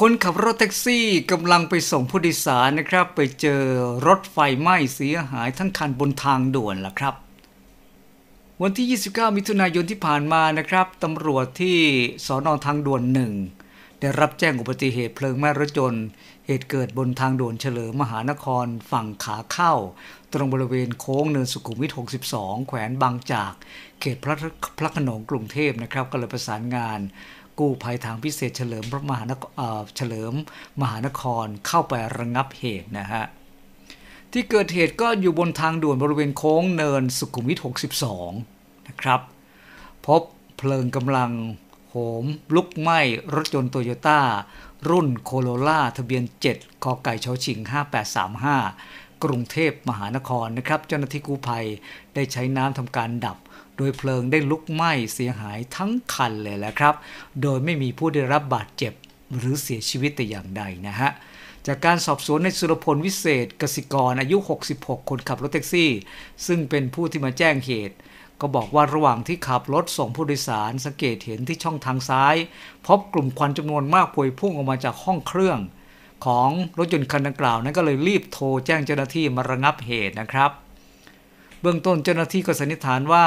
คนขับรถแท็กซี่กำลังไปส่งผู้โดยสารนะครับไปเจอรถไฟไหม้เสียหายทั้งคันบนทางด่วนล่ะครับ วันที่ 29 มิถุนายนที่ผ่านมานะครับตำรวจที่สอนอทางด่วนหนึ่งได้รับแจ้งอุบัติเหตุเพลิงไหม้รถยนต์เหตุเกิดบนทางด่วนเฉลิมมหานครฝั่งขาเข้า ตรงบริเวณโค้งเนินสุขุมวิท 62 แขวนบางจากเขตพระพระขนงกรุงเทพนะครับก็เลยประสานงานู้ภัยทางพิเศษเฉลิมพระมหานครเฉลิมมหานครเข้าไประงับเหตุนะฮะ ที่เกิดเหตุก็อยู่บนทางด่วนบริเวณโค้งเนินสุขุมวิท62 นะครับ พบเพลิงกำลังโหม ลุกไหม้ รถยนต์โตโยต้า รุ่นโคโรล่า ทะเบียน7กไก่ชชิง 5835กรุงเทพมหานครนะครับเจ้าหน้าที่กู้ภัยได้ใช้น้ำทำการดับ โดยเพลิงได้ลุกไหม้ เสียหายทั้งคันเลยแหละครับ โดยไม่มีผู้ได้รับบาดเจ็บหรือเสียชีวิตแต่อย่างใดนะฮะ จากการสอบสวนในสุรพลวิเศษกสิกรอายุ 66 คนขับรถแท็กซี่ ซึ่งเป็นผู้ที่มาแจ้งเหตุก็บอกว่าระหว่างที่ขับรถส่งผู้โดยสาร สังเกตเห็นที่ช่องทางซ้ายพบกลุ่มควันจำนวนมากพวยพุ่งออกมาจากห้องเครื่องของรถยนต์คันดังกล่าวนั้นก็เลยรีบโทรแจ้งเจ้าหน้าที่มาระงับเหตุนะครับ เบื้องต้นเจ้าหน้าที่ก็สันนิษฐานว่า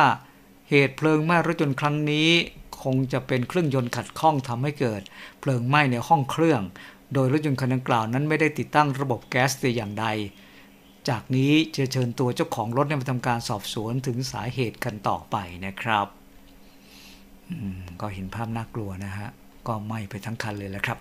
เหตุเพลิงไหม้รถยนต์ครั้งนี้ คงจะเป็นเครื่องยนต์ขัดข้องทำให้เกิด เพลิงไหม้ในห้องเครื่อง โดยรถยนต์คันดังกล่าวนั้นไม่ได้ติดตั้งระบบแก๊สแต่อย่างใด จากนี้จะเชิญตัวเจ้าของรถมาทำการสอบสวนถึงสาเหตุกันต่อไปนะครับก็เห็นภาพน่ากลัวนะฮะก็ไหม้ไปทั้งคันเลยแหละครับ